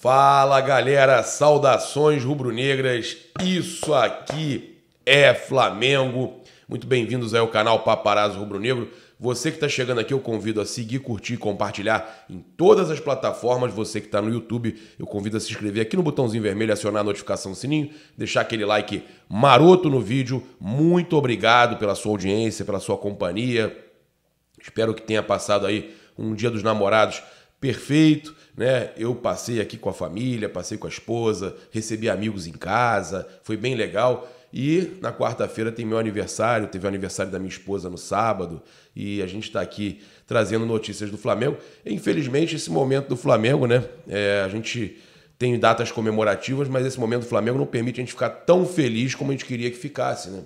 Fala galera, saudações rubro-negras, isso aqui é Flamengo. Muito bem-vindos ao canal Paparazzo Rubro-Negro. Você que está chegando aqui, eu convido a seguir, curtir e compartilhar em todas as plataformas. Você que está no YouTube, eu convido a se inscrever aqui no botãozinho vermelho, acionar a notificação do sininho, deixar aquele like maroto no vídeo. Muito obrigado pela sua audiência, pela sua companhia. Espero que tenha passado aí um dia dos namorados perfeito, né? Eu passei aqui com a família, passei com a esposa, recebi amigos em casa, foi bem legal. E na quarta-feira tem meu aniversário, teve o aniversário da minha esposa no sábado, e a gente está aqui trazendo notícias do Flamengo. Infelizmente, esse momento do Flamengo, né? É, a gente tem datas comemorativas, mas esse momento do Flamengo não permite a gente ficar tão feliz como a gente queria que ficasse, né?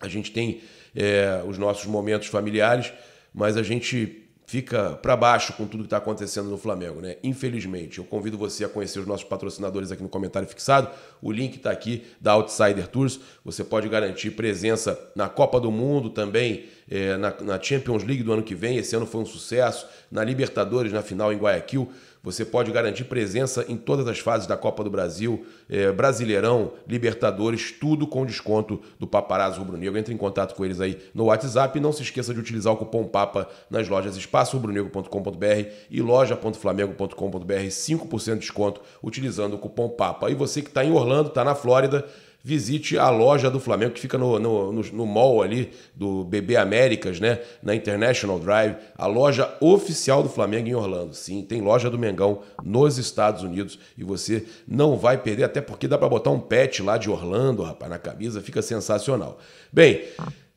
A gente tem é, os nossos momentos familiares, mas a gente fica para baixo com tudo que está acontecendo no Flamengo, né? Infelizmente. Eu convido você a conhecer os nossos patrocinadores aqui no comentário fixado. O link está aqui da Outsider Tours. Você pode garantir presença na Copa do Mundo também é, na, na Champions League do ano que vem, esse ano foi um sucesso, na Libertadores, na final em Guayaquil. Você pode garantir presença em todas as fases da Copa do Brasil, é, Brasileirão, Libertadores, tudo com desconto do Paparazzo Rubro Negro. Entre em contato com eles aí no WhatsApp e não se esqueça de utilizar o cupom PAPA nas lojas espaçorubronegro.com.br e loja.flamengo.com.br, 5% de desconto utilizando o cupom PAPA. E você que está em Orlando, está na Flórida, visite a loja do Flamengo, que fica no, no, no, no, mall ali do BB Américas, né? Na International Drive, a loja oficial do Flamengo em Orlando. Sim, tem loja do Mengão nos Estados Unidos e você não vai perder, até porque dá para botar um pet lá de Orlando, rapaz, na camisa, fica sensacional. Bem,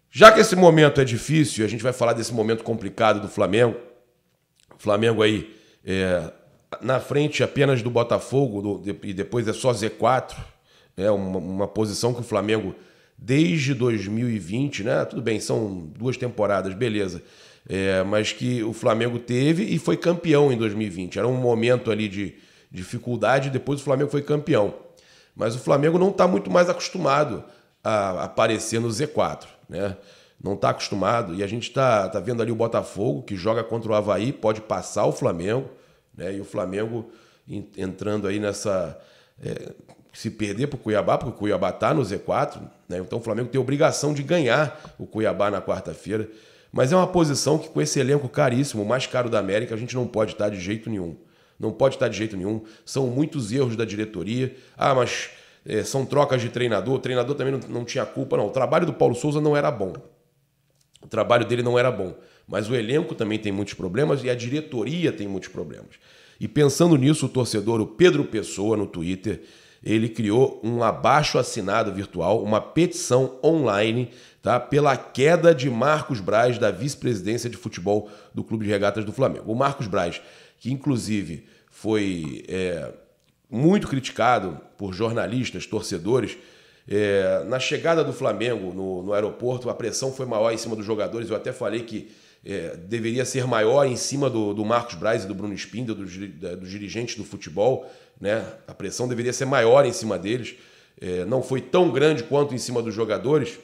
já que esse momento é difícil, a gente vai falar desse momento complicado do Flamengo. O Flamengo aí é, na frente apenas do Botafogo do, e depois é só Z4 é uma, uma posição que o Flamengo, desde 2020, né? Tudo bem, são duas temporadas, beleza. É, mas que o Flamengo teve e foi campeão em 2020. Era um momento ali de dificuldade, depois o Flamengo foi campeão. Mas o Flamengo não está muito mais acostumado a aparecer no Z4, né? Não está acostumado. E a gente está tá vendo ali o Botafogo, que joga contra o Havaí, pode passar o Flamengo, né? E o Flamengo entrando aí nessa. É, se perder para o Cuiabá, porque o Cuiabá está no Z4, né? então o Flamengo tem obrigação de ganhar o Cuiabá na quarta-feira. Mas é uma posição que, com esse elenco caríssimo, o mais caro da América, a gente não pode estar de jeito nenhum. Não pode estar de jeito nenhum. São muitos erros da diretoria. Ah, mas é, são trocas de treinador. O treinador também não, não tinha culpa, não. O trabalho do Paulo Souza não era bom. O trabalho dele não era bom. Mas o elenco também tem muitos problemas e a diretoria tem muitos problemas. E pensando nisso, o torcedor, o Pedro Pessoa, no Twitter, ele criou um abaixo assinado virtual, uma petição online tá, pela queda de Marcos Braz da vice-presidência de futebol do Clube de Regatas do Flamengo. O Marcos Braz, que inclusive foi é, muito criticado por jornalistas, torcedores, é, na chegada do Flamengo no, no aeroporto, a pressão foi maior em cima dos jogadores. Eu até falei que é, deveria ser maior em cima do, do Marcos Braz e do Bruno Spindel, dos, dirigentes do futebol. Né? A pressão deveria ser maior em cima deles. É, não foi tão grande quanto em cima dos jogadores,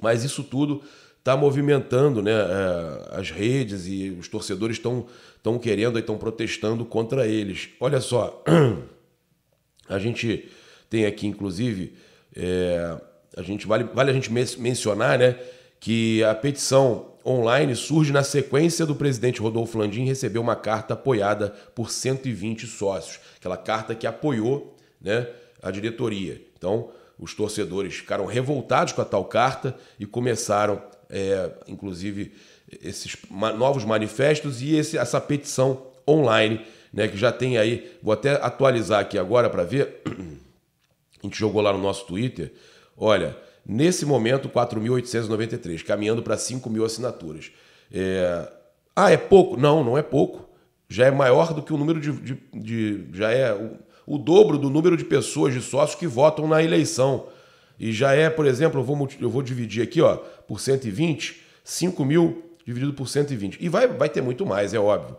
mas isso tudo está movimentando né, é, as redes e os torcedores estão querendo e estão protestando contra eles. Olha só, a gente tem aqui, inclusive, é, a gente vale, vale a gente mencionar né, que a petição online surge na sequência do presidente Rodolfo Landim receber uma carta apoiada por 120 sócios, aquela carta que apoiou né, a diretoria. Então, os torcedores ficaram revoltados com a tal carta e começaram, é, inclusive, esses novos manifestos e esse, essa petição online, né, que já tem aí, vou até atualizar aqui agora para ver. A gente jogou lá no nosso Twitter. Olha, Nesse momento, 4.893, caminhando para 5 mil assinaturas. É... Ah, é pouco? Não, não é pouco. Já é maior do que o número de. de, de já é o, o, dobro do número de pessoas, de sócios que votam na eleição. E já é, por exemplo, eu vou, eu vou dividir aqui ó, por 120, 5 mil dividido por 120. E vai, vai ter muito mais, é óbvio.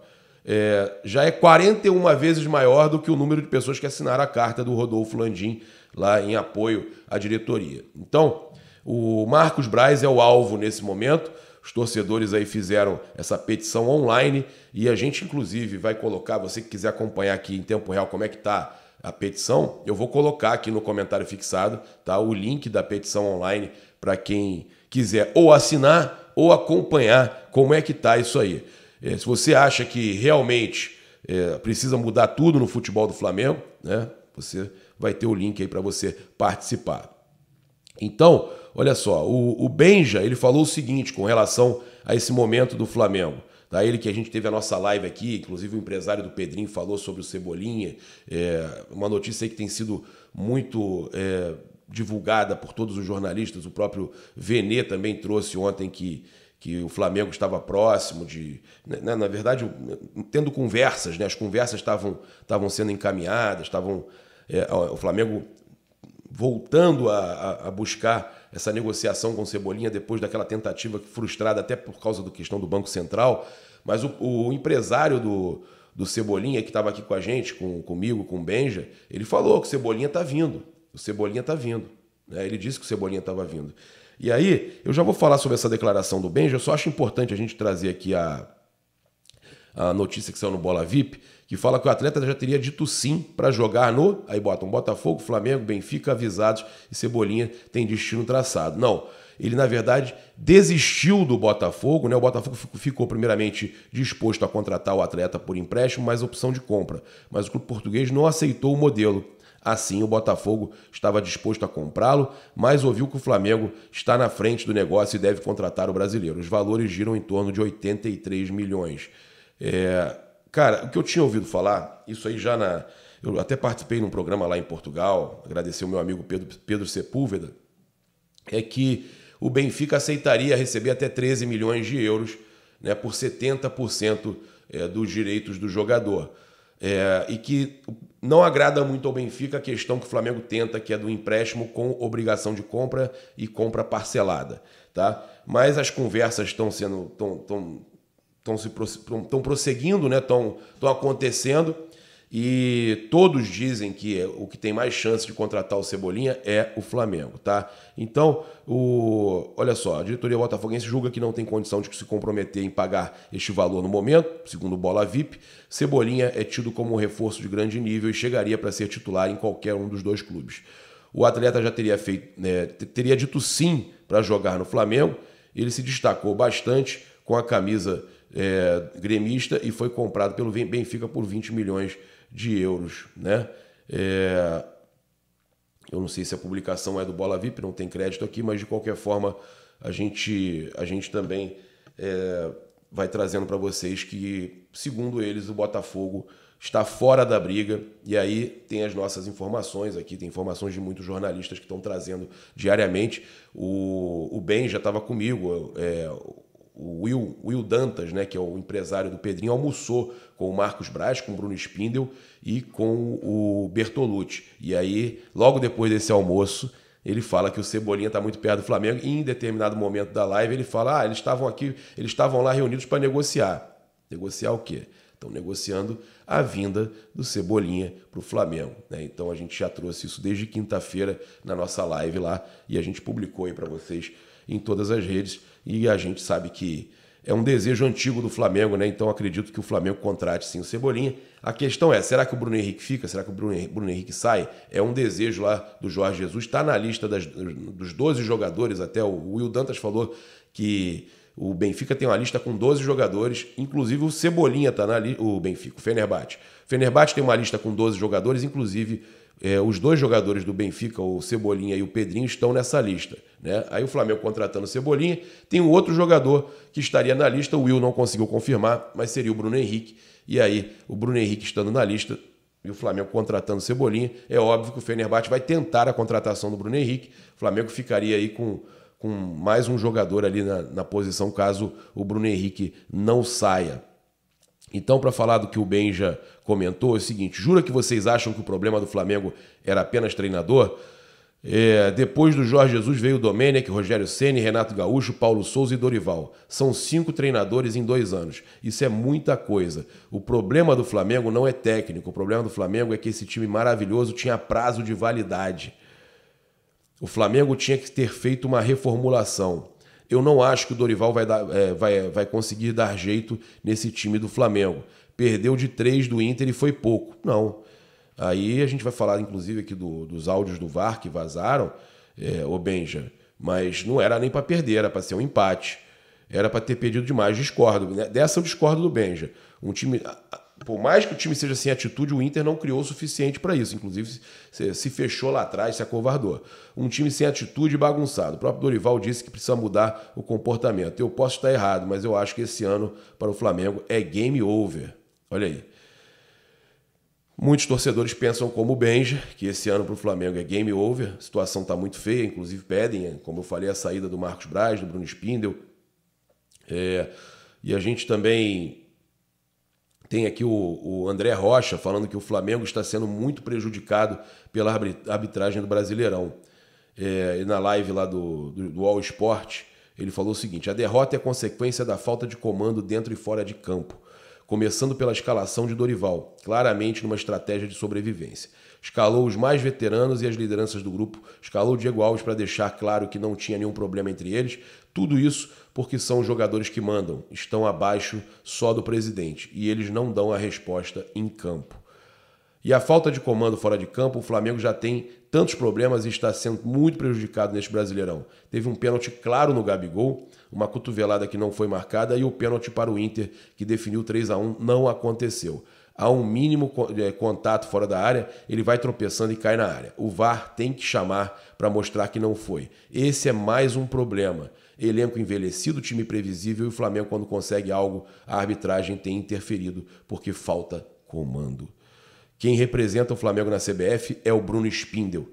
É, já é 41 vezes maior do que o número de pessoas que assinaram a carta do Rodolfo Landim lá em apoio à diretoria. Então, o Marcos Braz é o alvo nesse momento. Os torcedores aí fizeram essa petição online e a gente, inclusive, vai colocar. Você que quiser acompanhar aqui em tempo real como é que está a petição, eu vou colocar aqui no comentário fixado tá, o link da petição online para quem quiser ou assinar ou acompanhar como é que está isso aí. É, se você acha que realmente é, precisa mudar tudo no futebol do Flamengo, né? Você vai ter o link aí para você participar. Então, olha só, o, o Benja ele falou o seguinte com relação a esse momento do Flamengo. Tá? Ele que a gente teve a nossa live aqui, inclusive o empresário do Pedrinho falou sobre o Cebolinha, é, uma notícia que tem sido muito é, divulgada por todos os jornalistas, o próprio Venê também trouxe ontem que que o Flamengo estava próximo de. Né, né, na verdade, tendo conversas, né, as conversas estavam, estavam sendo encaminhadas, estavam é, o Flamengo voltando a, a, buscar essa negociação com o Cebolinha depois daquela tentativa frustrada até por causa da questão do Banco Central. Mas o, o empresário do, do Cebolinha, que estava aqui com a gente, com, comigo, com o Benja, ele falou que o Cebolinha está vindo. O Cebolinha está vindo. Né? Ele disse que o Cebolinha estava vindo. E aí, eu já vou falar sobre essa declaração do Benja, eu só acho importante a gente trazer aqui a, a notícia que saiu no Bola VIP, que fala que o atleta já teria dito sim para jogar no. Aí botam Botafogo, Flamengo, Benfica, avisados e Cebolinha tem destino traçado. Não. Ele, na verdade, desistiu do Botafogo. Né? O Botafogo ficou, primeiramente, disposto a contratar o atleta por empréstimo, mas opção de compra. Mas o clube português não aceitou o modelo. Assim, o Botafogo estava disposto a comprá-lo, mas ouviu que o Flamengo está na frente do negócio e deve contratar o brasileiro. Os valores giram em torno de 83 milhões. É, cara, o que eu tinha ouvido falar, isso aí já na. Eu até participei num programa lá em Portugal, agradecer o meu amigo Pedro, Pedro Sepúlveda, é que o Benfica aceitaria receber até 13 milhões de euros né, por 70% é, dos direitos do jogador. É, e que não agrada muito ao Benfica a questão que o Flamengo tenta, que é do empréstimo com obrigação de compra e compra parcelada. Tá? Mas as conversas estão sendo. Tão, tão, estão se estão prosseguindo, né? Estão estão acontecendo e todos dizem que é, o que tem mais chance de contratar o Cebolinha é o Flamengo, tá? Então, o olha só, a diretoria botafoguense julga que não tem condição de se comprometer em pagar este valor no momento, segundo Bola VIP, Cebolinha é tido como um reforço de grande nível e chegaria para ser titular em qualquer um dos dois clubes. O atleta já teria feito, né, teria dito sim para jogar no Flamengo. Ele se destacou bastante com a camisa é, gremista e foi comprado pelo Benfica por 20 milhões de euros. Né? É, eu não sei se a publicação é do Bola VIP, não tem crédito aqui, mas de qualquer forma a gente, a gente também é, vai trazendo para vocês que, segundo eles, o Botafogo está fora da briga. E aí tem as nossas informações aqui, tem informações de muitos jornalistas que estão trazendo diariamente. O, o Ben já estava comigo, é, o Will, Will Dantas, né, que é o empresário do Pedrinho, almoçou com o Marcos Braz, com o Bruno Spindel e com o Bertolucci. E aí, logo depois desse almoço, ele fala que o Cebolinha está muito perto do Flamengo e em determinado momento da live ele fala: "Ah, eles estavam aqui, eles estavam lá reunidos para negociar". Negociar o quê? Estão negociando a vinda do Cebolinha para o Flamengo. Né? Então a gente já trouxe isso desde quinta-feira na nossa live lá e a gente publicou aí para vocês em todas as redes. E a gente sabe que é um desejo antigo do Flamengo, né? Então acredito que o Flamengo contrate sim o Cebolinha. A questão é, será que o Bruno Henrique fica? Será que o Bruno Henrique, sai? É um desejo lá do Jorge Jesus. Está na lista das, dos 12 jogadores, até o Will Dantas falou que o Benfica tem uma lista com 12 jogadores, inclusive o Cebolinha está na lista, o Benfica, o Fenerbahçe. O Fenerbahçe tem uma lista com 12 jogadores, inclusive é, os dois jogadores do Benfica, o Cebolinha e o Pedrinho, estão nessa lista. Né? Aí o Flamengo contratando o Cebolinha, tem um outro jogador que estaria na lista, o Will não conseguiu confirmar, mas seria o Bruno Henrique. E aí, o Bruno Henrique estando na lista e o Flamengo contratando o Cebolinha, é óbvio que o Fenerbahçe vai tentar a contratação do Bruno Henrique. O Flamengo ficaria aí com, com mais um jogador ali na, na posição caso o Bruno Henrique não saia. Então, para falar do que o Benja comentou, é o seguinte: jura que vocês acham que o problema do Flamengo era apenas treinador? É, depois do Jorge Jesus veio o Domenech, Rogério Ceni, Renato Gaúcho, Paulo Souza e Dorival. São cinco treinadores em dois anos. Isso é muita coisa. O problema do Flamengo não é técnico. O problema do Flamengo é que esse time maravilhoso tinha prazo de validade. O Flamengo tinha que ter feito uma reformulação. Eu não acho que o Dorival vai, dar, é, vai, vai conseguir dar jeito nesse time do Flamengo. Perdeu de três do Inter e foi pouco. Não. Aí a gente vai falar, inclusive, aqui do, dos áudios do VAR que vazaram, é, o Benja. Mas não era nem para perder, era para ser um empate. Era para ter perdido demais, discordo. Né? Dessa eu discordo do Benja. Um time por mais que o time seja sem atitude, o Inter não criou o suficiente para isso. Inclusive, se, fechou lá atrás, se acovardou. Um time sem atitude e bagunçado. O próprio Dorival disse que precisa mudar o comportamento. Eu posso estar errado, mas eu acho que esse ano, para o Flamengo, é game over. Olha aí. Muitos torcedores pensam como o Benja, que esse ano para o Flamengo é game over. A situação está muito feia, inclusive pedem, como eu falei, a saída do Marcos Braz, do Bruno Spindel. É... e a gente também tem aqui o, o, André Rocha falando que o Flamengo está sendo muito prejudicado pela arbitragem do Brasileirão. É, e na live lá do, do, do All Sport, ele falou o seguinte: a derrota é consequência da falta de comando dentro e fora de campo. Começando pela escalação de Dorival, claramente numa estratégia de sobrevivência. Escalou os mais veteranos e as lideranças do grupo, escalou Diego Alves para deixar claro que não tinha nenhum problema entre eles. Tudo isso porque são os jogadores que mandam, estão abaixo só do presidente e eles não dão a resposta em campo. E a falta de comando fora de campo, o Flamengo já tem tantos problemas e está sendo muito prejudicado neste Brasileirão. Teve um pênalti claro no Gabigol, uma cotovelada que não foi marcada e o pênalti para o Inter, que definiu 3 a 1 não aconteceu. Há um mínimo é, contato fora da área, ele vai tropeçando e cai na área. O VAR tem que chamar para mostrar que não foi. Esse é mais um problema elenco envelhecido, time previsível e o Flamengo, quando consegue algo, a arbitragem tem interferido porque falta comando. Quem representa o Flamengo na CBF é o Bruno Spindel.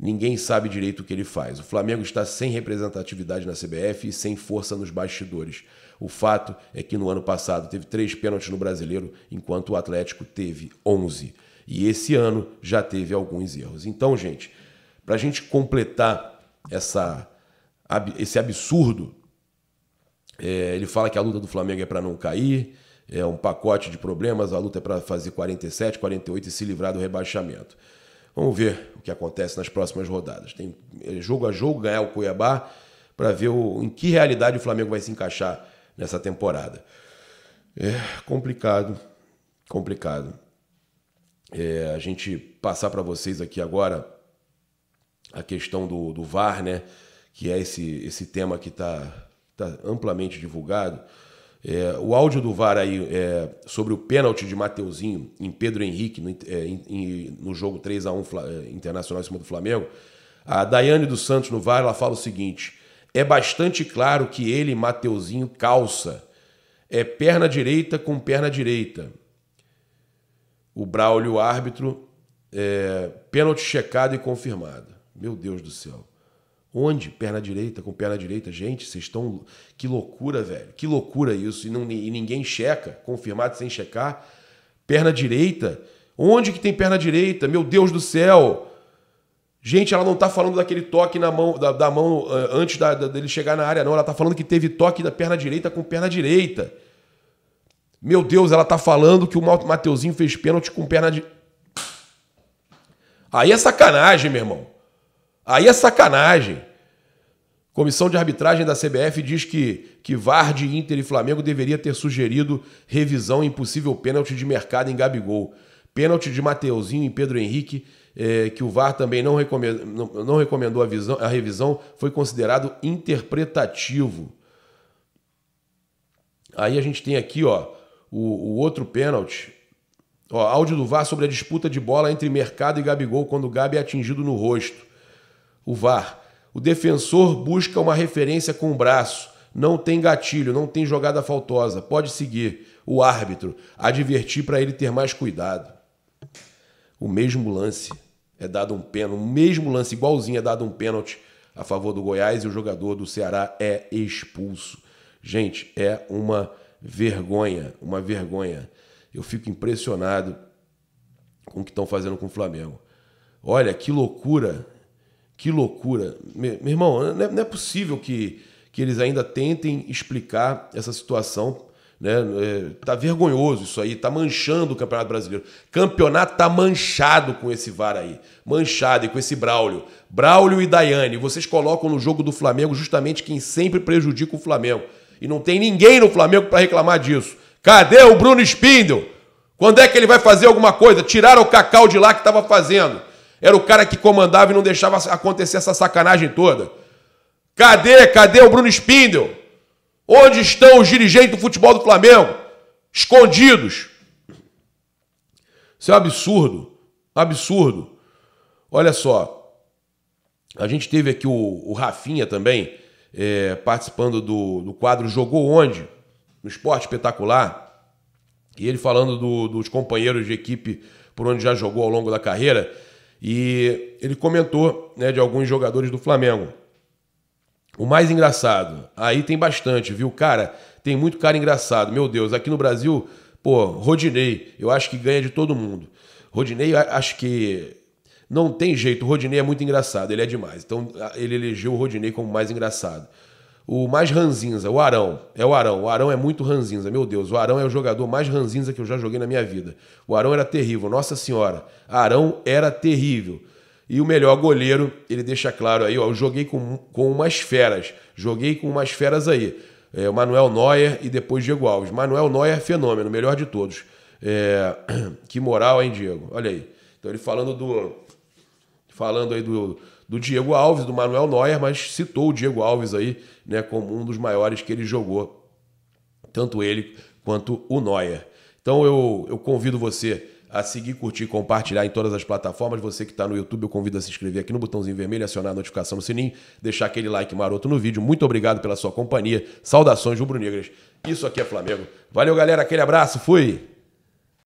Ninguém sabe direito o que ele faz. O Flamengo está sem representatividade na CBF e sem força nos bastidores. O fato é que no ano passado teve três pênaltis no brasileiro, enquanto o Atlético teve 11. E esse ano já teve alguns erros. Então, gente, para a gente completar essa esse absurdo. É, ele fala que a luta do Flamengo é para não cair, é um pacote de problemas, a luta é para fazer 47, 48 e se livrar do rebaixamento. Vamos ver o que acontece nas próximas rodadas. Tem é, jogo a jogo ganhar o Cuiabá para ver o, em que realidade o Flamengo vai se encaixar nessa temporada. É complicado, complicado. É, a gente passar para vocês aqui agora a questão do, do VAR, né? que é esse, esse tema que está tá amplamente divulgado. É, o áudio do VAR aí é, sobre o pênalti de Mateuzinho em Pedro Henrique no, é, em, no jogo 3 a 1 é, Internacional em cima do Flamengo. A Daiane dos Santos no VAR ela fala o seguinte: é bastante claro que ele, Mateuzinho, calça. É perna direita com perna direita. O Braulio, árbitro, é, pênalti checado e confirmado. Meu Deus do céu. Onde? Perna direita com perna direita. Gente, vocês estão. Que loucura, velho. Que loucura isso. E, não, e ninguém checa. Confirmado sem checar. Perna direita. Onde que tem perna direita? Meu Deus do céu. Gente, ela não tá falando daquele toque na mão, da, da mão eh, antes da, da, dele chegar na área, não. Ela tá falando que teve toque da perna direita com perna direita. Meu Deus, ela tá falando que o Mateuzinho fez pênalti com perna de. Aí é sacanagem, meu irmão. Aí é sacanagem. Comissão de arbitragem da CBF diz que, que de Inter e Flamengo deveria ter sugerido revisão em possível pênalti de mercado em Gabigol. Pênalti de Mateuzinho e Pedro Henrique, é, que o VAR também não, recomendou, não, não recomendou a, visão, a revisão, foi considerado interpretativo. Aí a gente tem aqui ó, o, o outro pênalti. Ó, áudio do VAR sobre a disputa de bola entre Mercado e Gabigol quando o Gabi é atingido no rosto. O VAR. O defensor busca uma referência com o braço. Não tem gatilho, não tem jogada faltosa. Pode seguir. O árbitro. Advertir para ele ter mais cuidado. O mesmo lance é dado um pênalti. O mesmo lance, igualzinho, é dado um pênalti a favor do Goiás e o jogador do Ceará é expulso. Gente, é uma vergonha, uma vergonha. Eu fico impressionado com o que estão fazendo com o Flamengo. Olha que loucura que loucura. Meu, meu irmão, é, não é, não é, possível que, que eles ainda tentem explicar essa situação. Né? É, tá vergonhoso isso aí, tá manchando o Campeonato Brasileiro. Campeonato tá manchado com esse VAR aí. Manchado e com esse Braulio. Braulio e Daiane, vocês colocam no jogo do Flamengo justamente quem sempre prejudica o Flamengo. E não tem ninguém no Flamengo para reclamar disso. Cadê o Bruno Spindel? Quando é que ele vai fazer alguma coisa? Tiraram o Cacau de lá que estava fazendo. Era o cara que comandava e não deixava acontecer essa sacanagem toda. Cadê? Cadê o Bruno Spindel? Onde estão os dirigentes do futebol do Flamengo? Escondidos. Isso é um absurdo. Absurdo. Olha só. A gente teve aqui o, o Rafinha também, é, participando do, do quadro Jogou Onde? No Esporte Espetacular. E ele falando do, dos companheiros de equipe por onde já jogou ao longo da carreira. E ele comentou né, de alguns jogadores do Flamengo. O mais engraçado, aí tem bastante, viu? Cara, tem muito cara engraçado. Meu Deus, aqui no Brasil, pô, Rodinei, eu acho que ganha de todo mundo. Rodinei, acho que não tem jeito. O Rodinei é muito engraçado, ele é demais. Então ele elegeu o Rodinei como mais engraçado o mais ranzinza, o Arão. É o Arão. O Arão é muito ranzinza, meu Deus. O Arão é o jogador mais ranzinza que eu já joguei na minha vida. O Arão era terrível, nossa senhora. Arão era terrível. E o melhor goleiro, ele deixa claro aí, ó, eu joguei com, com umas feras. Joguei com umas feras aí. É, o Manuel Neuer e depois Diego Alves. Manuel Neuer, é fenômeno, melhor de todos. É... Que moral, hein, Diego? Olha aí. Então ele falando do, falando aí do, do Diego Alves, do Manuel Neuer, mas citou o Diego Alves aí, né, como um dos maiores que ele jogou, tanto ele quanto o Neuer. Então eu, eu convido você a seguir, curtir, compartilhar em todas as plataformas. Você que está no YouTube, eu convido a se inscrever aqui no botãozinho vermelho, acionar a notificação no sininho, deixar aquele like maroto no vídeo. Muito obrigado pela sua companhia. Saudações rubro-negras. Isso aqui é Flamengo. Valeu, galera. Aquele abraço. Fui.